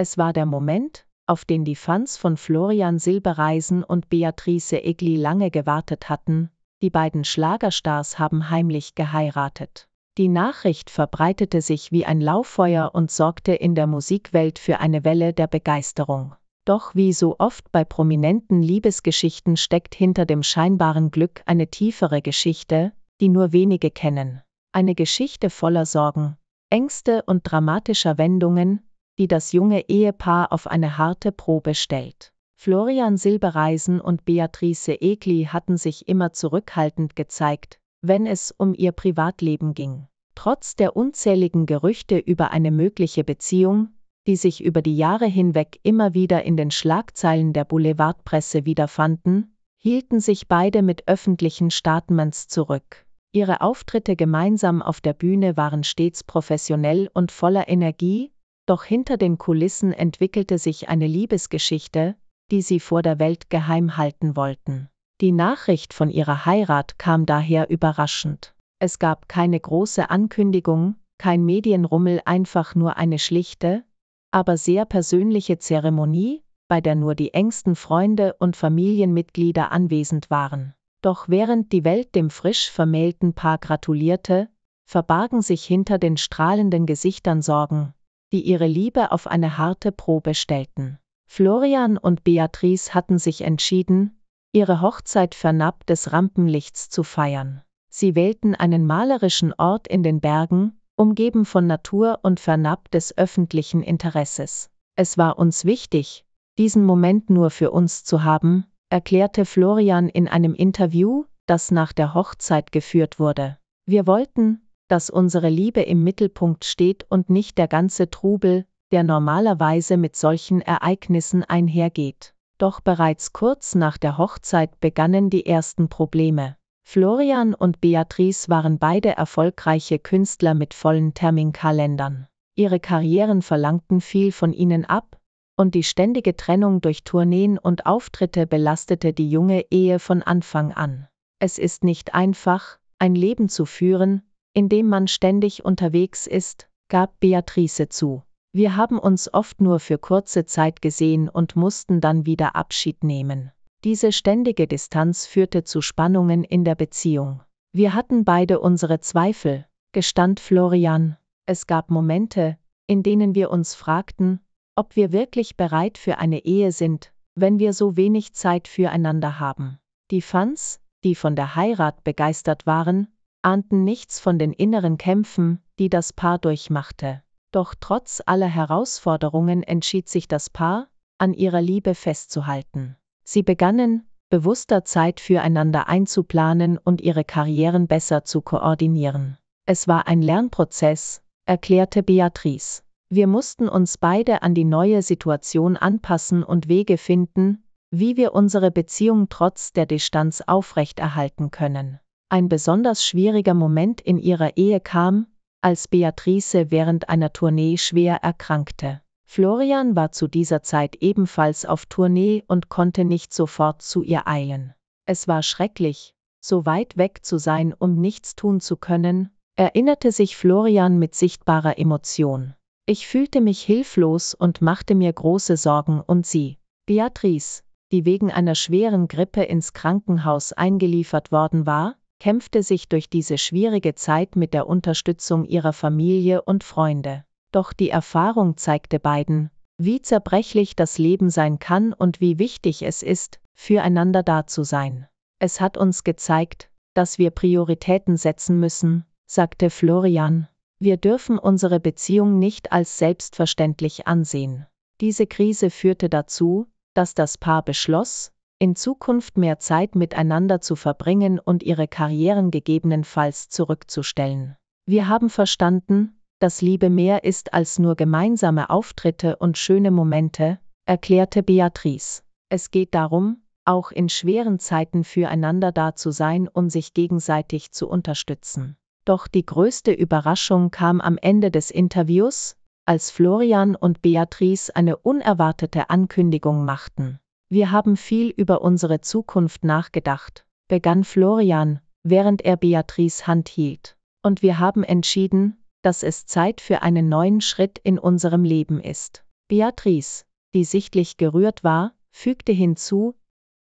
Es war der Moment, auf den die Fans von Florian Silbereisen und Beatrice Egli lange gewartet hatten. Die beiden Schlagerstars haben heimlich geheiratet. Die Nachricht verbreitete sich wie ein Lauffeuer und sorgte in der Musikwelt für eine Welle der Begeisterung. Doch wie so oft bei prominenten Liebesgeschichten steckt hinter dem scheinbaren Glück eine tiefere Geschichte, die nur wenige kennen. Eine Geschichte voller Sorgen, Ängste und dramatischer Wendungen, die das junge Ehepaar auf eine harte Probe stellt. Florian Silbereisen und Beatrice Egli hatten sich immer zurückhaltend gezeigt, wenn es um ihr Privatleben ging. Trotz der unzähligen Gerüchte über eine mögliche Beziehung, die sich über die Jahre hinweg immer wieder in den Schlagzeilen der Boulevardpresse wiederfanden, hielten sich beide mit öffentlichen Statements zurück. Ihre Auftritte gemeinsam auf der Bühne waren stets professionell und voller Energie, doch hinter den Kulissen entwickelte sich eine Liebesgeschichte, die sie vor der Welt geheim halten wollten. Die Nachricht von ihrer Heirat kam daher überraschend. Es gab keine große Ankündigung, kein Medienrummel, einfach nur eine schlichte, aber sehr persönliche Zeremonie, bei der nur die engsten Freunde und Familienmitglieder anwesend waren. Doch während die Welt dem frisch vermählten Paar gratulierte, verbargen sich hinter den strahlenden Gesichtern Sorgen, die ihre Liebe auf eine harte Probe stellten. Florian und Beatrice hatten sich entschieden, ihre Hochzeit fernab des Rampenlichts zu feiern. Sie wählten einen malerischen Ort in den Bergen, umgeben von Natur und fernab des öffentlichen Interesses. Es war uns wichtig, diesen Moment nur für uns zu haben, erklärte Florian in einem Interview, das nach der Hochzeit geführt wurde. Wir wollten, dass unsere Liebe im Mittelpunkt steht und nicht der ganze Trubel, der normalerweise mit solchen Ereignissen einhergeht. Doch bereits kurz nach der Hochzeit begannen die ersten Probleme. Florian und Beatrice waren beide erfolgreiche Künstler mit vollen Terminkalendern. Ihre Karrieren verlangten viel von ihnen ab, und die ständige Trennung durch Tourneen und Auftritte belastete die junge Ehe von Anfang an. Es ist nicht einfach, ein Leben zu führen, in dem man ständig unterwegs ist, gab Beatrice zu. Wir haben uns oft nur für kurze Zeit gesehen und mussten dann wieder Abschied nehmen. Diese ständige Distanz führte zu Spannungen in der Beziehung. Wir hatten beide unsere Zweifel, gestand Florian. Es gab Momente, in denen wir uns fragten, ob wir wirklich bereit für eine Ehe sind, wenn wir so wenig Zeit füreinander haben. Die Fans, die von der Heirat begeistert waren, ahnten nichts von den inneren Kämpfen, die das Paar durchmachte. Doch trotz aller Herausforderungen entschied sich das Paar, an ihrer Liebe festzuhalten. Sie begannen, bewusster Zeit füreinander einzuplanen und ihre Karrieren besser zu koordinieren. Es war ein Lernprozess, erklärte Beatrice. Wir mussten uns beide an die neue Situation anpassen und Wege finden, wie wir unsere Beziehung trotz der Distanz aufrechterhalten können. Ein besonders schwieriger Moment in ihrer Ehe kam, als Beatrice während einer Tournee schwer erkrankte. Florian war zu dieser Zeit ebenfalls auf Tournee und konnte nicht sofort zu ihr eilen. Es war schrecklich, so weit weg zu sein, um nichts tun zu können, erinnerte sich Florian mit sichtbarer Emotion. Ich fühlte mich hilflos und machte mir große Sorgen und sie, Beatrice, die wegen einer schweren Grippe ins Krankenhaus eingeliefert worden war, kämpfte sich durch diese schwierige Zeit mit der Unterstützung ihrer Familie und Freunde. Doch die Erfahrung zeigte beiden, wie zerbrechlich das Leben sein kann und wie wichtig es ist, füreinander da zu sein. Es hat uns gezeigt, dass wir Prioritäten setzen müssen, sagte Florian. Wir dürfen unsere Beziehung nicht als selbstverständlich ansehen. Diese Krise führte dazu, dass das Paar beschloss, in Zukunft mehr Zeit miteinander zu verbringen und ihre Karrieren gegebenenfalls zurückzustellen. Wir haben verstanden, dass Liebe mehr ist als nur gemeinsame Auftritte und schöne Momente, erklärte Beatrice. Es geht darum, auch in schweren Zeiten füreinander da zu sein und sich gegenseitig zu unterstützen. Doch die größte Überraschung kam am Ende des Interviews, als Florian und Beatrice eine unerwartete Ankündigung machten. Wir haben viel über unsere Zukunft nachgedacht, begann Florian, während er Beatrice Hand hielt. Und wir haben entschieden, dass es Zeit für einen neuen Schritt in unserem Leben ist. Beatrice, die sichtlich gerührt war, fügte hinzu,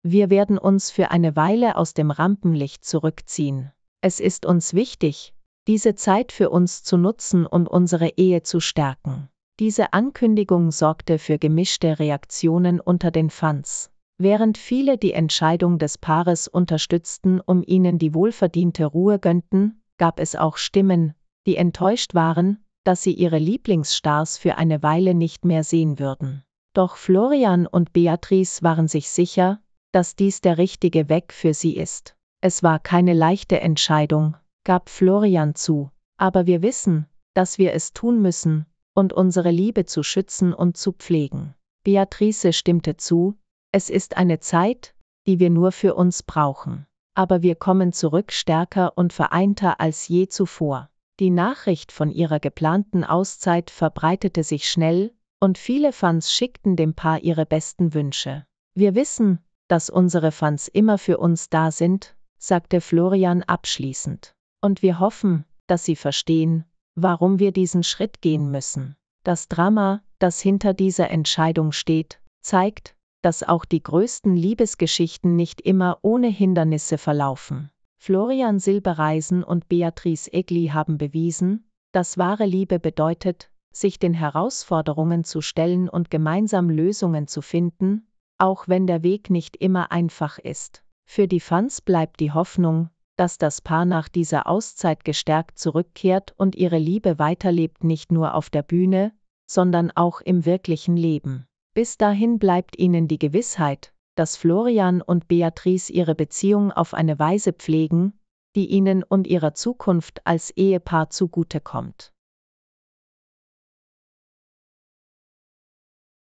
wir werden uns für eine Weile aus dem Rampenlicht zurückziehen. Es ist uns wichtig, diese Zeit für uns zu nutzen und unsere Ehe zu stärken. Diese Ankündigung sorgte für gemischte Reaktionen unter den Fans. Während viele die Entscheidung des Paares unterstützten, um ihnen die wohlverdiente Ruhe gönnten, gab es auch Stimmen, die enttäuscht waren, dass sie ihre Lieblingsstars für eine Weile nicht mehr sehen würden. Doch Florian und Beatrice waren sich sicher, dass dies der richtige Weg für sie ist. Es war keine leichte Entscheidung, gab Florian zu, aber wir wissen, dass wir es tun müssen, und unsere Liebe zu schützen und zu pflegen. Beatrice stimmte zu, es ist eine Zeit, die wir nur für uns brauchen. Aber wir kommen zurück stärker und vereinter als je zuvor. Die Nachricht von ihrer geplanten Auszeit verbreitete sich schnell, und viele Fans schickten dem Paar ihre besten Wünsche. Wir wissen, dass unsere Fans immer für uns da sind, sagte Florian abschließend. Und wir hoffen, dass sie verstehen, warum wir diesen Schritt gehen müssen. Das Drama, das hinter dieser Entscheidung steht, zeigt, dass auch die größten Liebesgeschichten nicht immer ohne Hindernisse verlaufen. Florian Silbereisen und Beatrice Egli haben bewiesen, dass wahre Liebe bedeutet, sich den Herausforderungen zu stellen und gemeinsam Lösungen zu finden, auch wenn der Weg nicht immer einfach ist. Für die Fans bleibt die Hoffnung, dass das Paar nach dieser Auszeit gestärkt zurückkehrt und ihre Liebe weiterlebt, nicht nur auf der Bühne, sondern auch im wirklichen Leben. Bis dahin bleibt ihnen die Gewissheit, dass Florian und Beatrice ihre Beziehung auf eine Weise pflegen, die ihnen und ihrer Zukunft als Ehepaar zugutekommt.